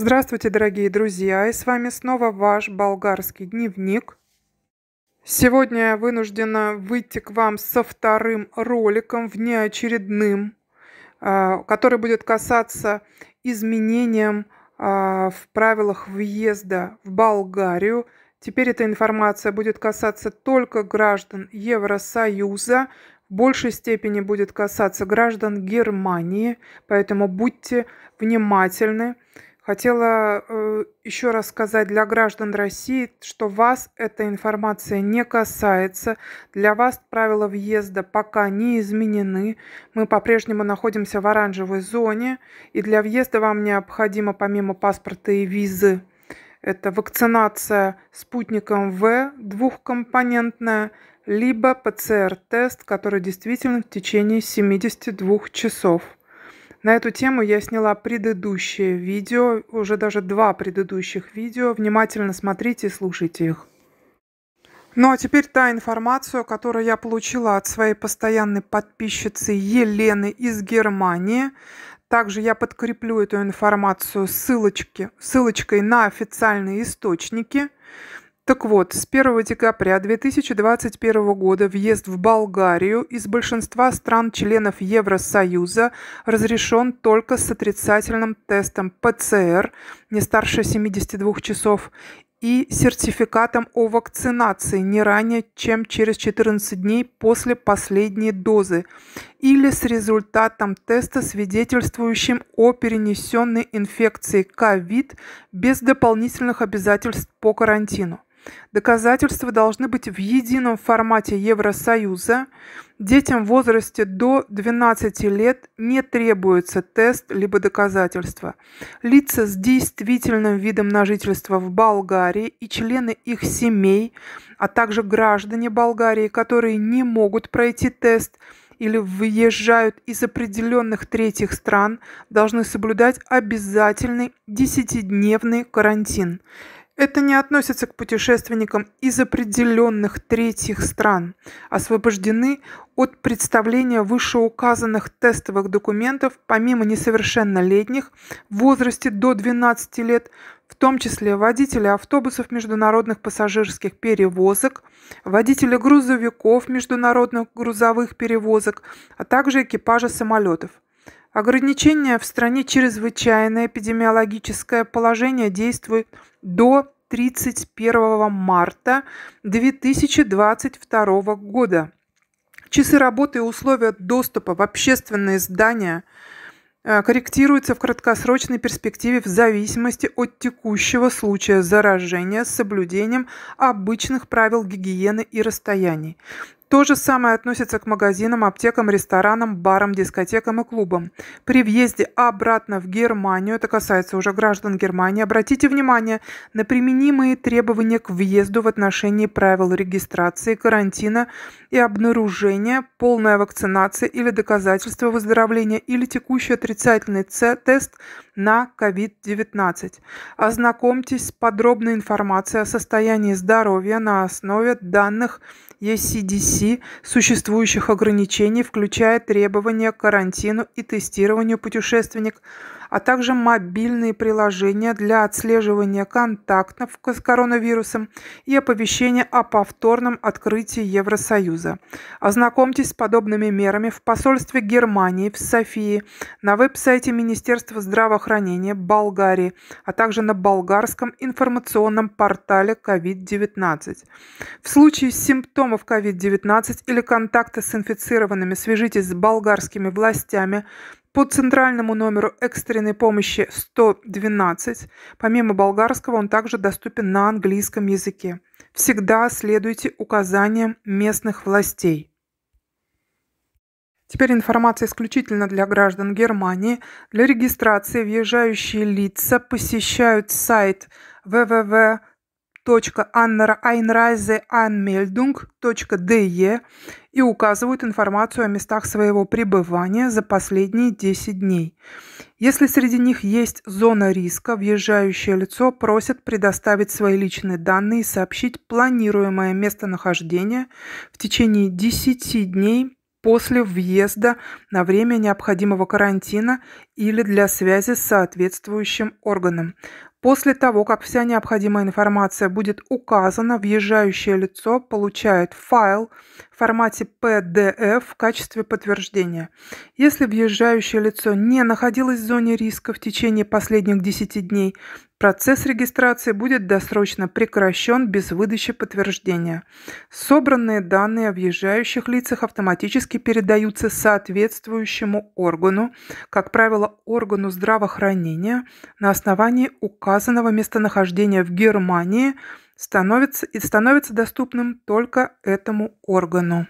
Здравствуйте, дорогие друзья! И с вами снова ваш болгарский дневник. Сегодня я вынуждена выйти к вам со вторым роликом, внеочередным, а, который будет касаться изменениям а, в правилах въезда в Болгарию. Теперь эта информация будет касаться только граждан Евросоюза, в большей степени будет касаться граждан Германии, поэтому будьте внимательны. Хотела э, еще раз сказать для граждан России, что вас эта информация не касается. Для вас правила въезда пока не изменены. Мы по-прежнему находимся в оранжевой зоне, и для въезда вам необходимо помимо паспорта и визы это вакцинация спутником В двухкомпонентная, либо ПЦР-тест, который действителен в течение 72 часов. На эту тему я сняла предыдущее видео, уже даже два предыдущих видео. Внимательно смотрите и слушайте их. Ну а теперь та информация, которую я получила от своей постоянной подписчицы Елены из Германии. Также я подкреплю эту информацию ссылочки, ссылочкой на официальные источники. Так вот, с 1 декабря 2021 года въезд в Болгарию из большинства стран-членов Евросоюза разрешен только с отрицательным тестом ПЦР не старше 72 часов и сертификатом о вакцинации не ранее, чем через 14 дней после последней дозы или с результатом теста, свидетельствующим о перенесенной инфекции COVID без дополнительных обязательств по карантину. Доказательства должны быть в едином формате Евросоюза. Детям в возрасте до 12 лет не требуется тест либо доказательства. Лица с действительным видом на жительство в Болгарии и члены их семей, а также граждане Болгарии, которые не могут пройти тест, или выезжают из определенных третьих стран, должны соблюдать обязательный 10-дневный карантин. Это не относится к путешественникам из определенных третьих стран, освобождены от представления вышеуказанных тестовых документов помимо несовершеннолетних в возрасте до 12 лет, в том числе водители автобусов международных пассажирских перевозок, водители грузовиков международных грузовых перевозок, а также экипажа самолетов – Ограничения в стране чрезвычайное эпидемиологическое положение действует до 31 марта 2022 года. Часы работы и условия доступа в общественные здания э, корректируются в краткосрочной перспективе в зависимости от текущего случая заражения с соблюдением обычных правил гигиены и расстояний. То же самое относится к магазинам, аптекам, ресторанам, барам, дискотекам и клубам. При въезде обратно в Германию, это касается уже граждан Германии, обратите внимание на применимые требования к въезду в отношении правил регистрации, карантина и обнаружения, полная вакцинация или доказательство выздоровления или текущий отрицательный тест на COVID-19. Ознакомьтесь с подробной информацией о состоянии здоровья на основе данных данных ECDC существующих ограничений, включая требования к карантину и тестированию путешественников, а также мобильные приложения для отслеживания контактов с коронавирусом и оповещения о повторном открытии Евросоюза. Ознакомьтесь с подобными мерами в посольстве Германии в Софии, на веб-сайте Министерства здравоохранения Болгарии, а также на болгарском информационном портале COVID-19. В случае симптомов COVID-19 или контакта с инфицированными свяжитесь с болгарскими властями, по центральному номеру экстренной помощи 112, помимо болгарского, он также доступен на английском языке. Всегда следуйте указаниям местных властей. Теперь информация исключительно для граждан Германии. Для регистрации въезжающие лица посещают сайт www anreise.anmeldung.de и указывают информацию о местах своего пребывания за последние 10 дней. Если среди них есть зона риска, въезжающее лицо просят предоставить свои личные данные и сообщить планируемое местонахождение в течение 10 дней после въезда на время необходимого карантина или для связи с соответствующим органом. После того, как вся необходимая информация будет указана, въезжающее лицо получает файл формате PDF в качестве подтверждения. Если въезжающее лицо не находилось в зоне риска в течение последних 10 дней, процесс регистрации будет досрочно прекращен без выдачи подтверждения. Собранные данные о въезжающих лицах автоматически передаются соответствующему органу, как правило, органу здравоохранения, на основании указанного местонахождения в Германии – становится, и становится доступным только этому органу.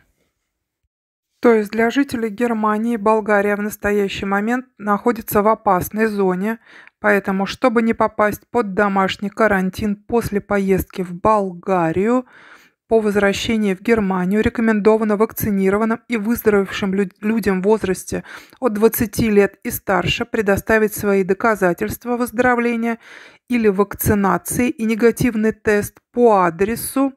То есть для жителей Германии Болгария в настоящий момент находится в опасной зоне, поэтому, чтобы не попасть под домашний карантин после поездки в Болгарию – по возвращении в Германию рекомендовано вакцинированным и выздоровевшим людям в возрасте от 20 лет и старше предоставить свои доказательства выздоровления или вакцинации и негативный тест по адресу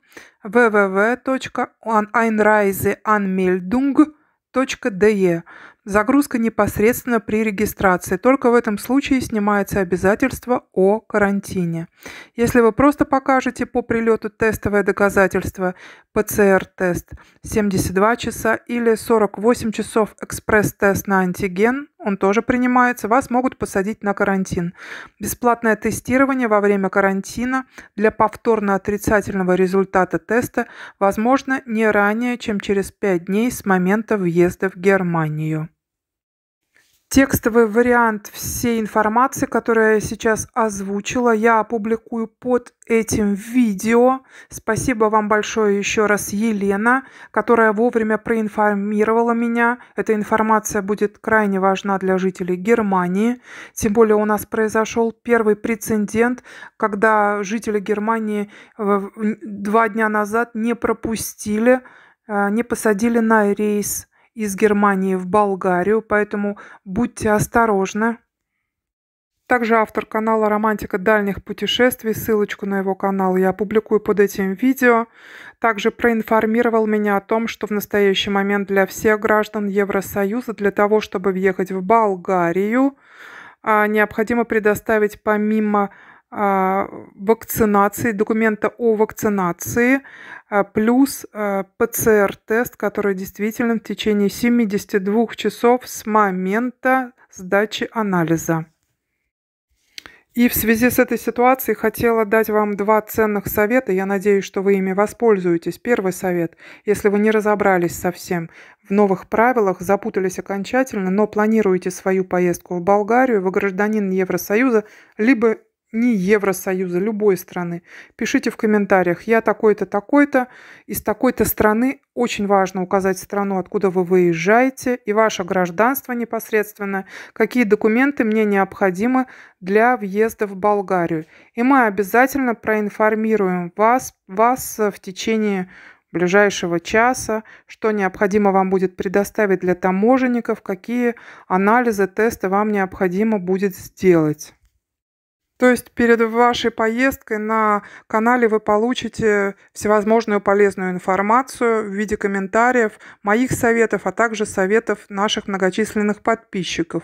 www.einreiseanmeldung.de Загрузка непосредственно при регистрации. Только в этом случае снимается обязательство о карантине. Если вы просто покажете по прилету тестовое доказательство ПЦР-тест 72 часа или 48 часов экспресс-тест на антиген он тоже принимается, вас могут посадить на карантин. Бесплатное тестирование во время карантина для повторно отрицательного результата теста возможно не ранее, чем через 5 дней с момента въезда в Германию. Текстовый вариант всей информации, которую я сейчас озвучила, я опубликую под этим видео. Спасибо вам большое еще раз, Елена, которая вовремя проинформировала меня. Эта информация будет крайне важна для жителей Германии. Тем более у нас произошел первый прецедент, когда жители Германии э, два дня назад не пропустили, э, не посадили на рейс из Германии в Болгарию, поэтому будьте осторожны. Также автор канала «Романтика дальних путешествий», ссылочку на его канал я опубликую под этим видео. Также проинформировал меня о том, что в настоящий момент для всех граждан Евросоюза для того, чтобы въехать в Болгарию, а, необходимо предоставить помимо а, вакцинации, документа о вакцинации, а, плюс а, ПЦР-тест, который действительно в течение 72 часов с момента сдачи анализа. И в связи с этой ситуацией хотела дать вам два ценных совета. Я надеюсь, что вы ими воспользуетесь. Первый совет. Если вы не разобрались совсем в новых правилах, запутались окончательно, но планируете свою поездку в Болгарию, вы гражданин Евросоюза, либо не Евросоюза, любой страны. Пишите в комментариях, я такой-то, такой-то, из такой-то страны. Очень важно указать страну, откуда вы выезжаете, и ваше гражданство непосредственно, какие документы мне необходимы для въезда в Болгарию. И мы обязательно проинформируем вас, вас э, в течение ближайшего часа, что необходимо вам будет предоставить для таможенников, какие анализы, тесты вам необходимо будет сделать. То есть перед вашей поездкой на канале вы получите всевозможную полезную информацию в виде комментариев, моих советов, а также советов наших многочисленных подписчиков.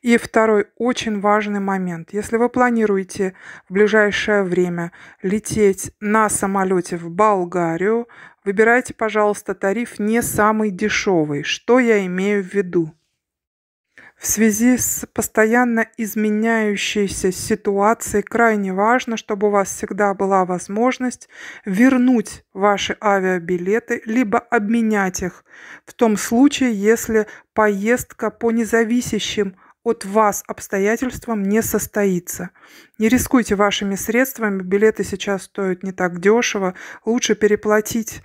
И второй очень важный момент. Если вы планируете в ближайшее время лететь на самолете в Болгарию, выбирайте, пожалуйста, тариф не самый дешевый. Что я имею в виду? В связи с постоянно изменяющейся ситуацией крайне важно, чтобы у вас всегда была возможность вернуть ваши авиабилеты, либо обменять их в том случае, если поездка по независящим от вас обстоятельствам не состоится. Не рискуйте вашими средствами, билеты сейчас стоят не так дешево, лучше переплатить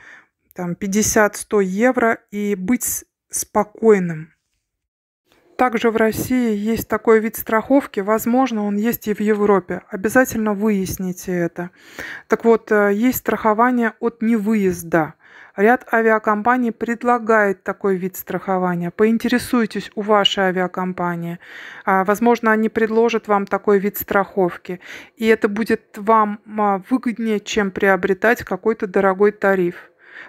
там 50-100 евро и быть спокойным также в России есть такой вид страховки, возможно, он есть и в Европе. Обязательно выясните это. Так вот, э, есть страхование от невыезда. Ряд авиакомпаний предлагает такой вид страхования. Поинтересуйтесь у вашей авиакомпании. А, возможно, они предложат вам такой вид страховки. И это будет вам а, выгоднее, чем приобретать какой-то дорогой тариф.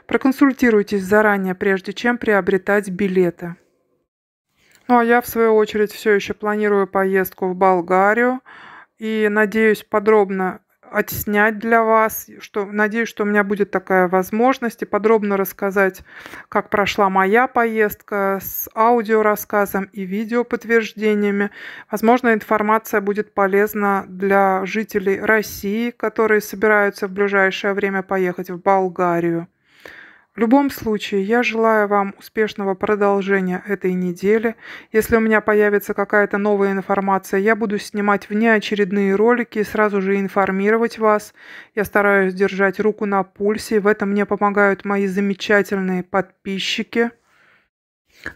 Проконсультируйтесь заранее, прежде чем приобретать билеты. Ну а я, в свою очередь, все еще планирую поездку в Болгарию и надеюсь подробно отснять для вас, что надеюсь, что у меня будет такая возможность и подробно рассказать, как прошла моя поездка с аудиорассказом и видеоподтверждениями. Возможно, информация будет полезна для жителей России, которые собираются в ближайшее время поехать в Болгарию. В любом случае, я желаю вам успешного продолжения этой недели. Если у меня появится какая-то новая информация, я буду снимать внеочередные ролики и сразу же информировать вас. Я стараюсь держать руку на пульсе, в этом мне помогают мои замечательные подписчики.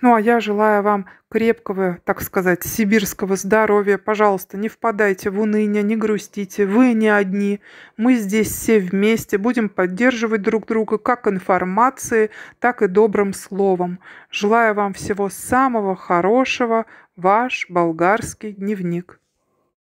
Ну а я желаю вам крепкого, так сказать, сибирского здоровья. Пожалуйста, не впадайте в уныние, не грустите. Вы не одни. Мы здесь все вместе будем поддерживать друг друга как информацией, так и добрым словом. Желаю вам всего самого хорошего. Ваш болгарский дневник.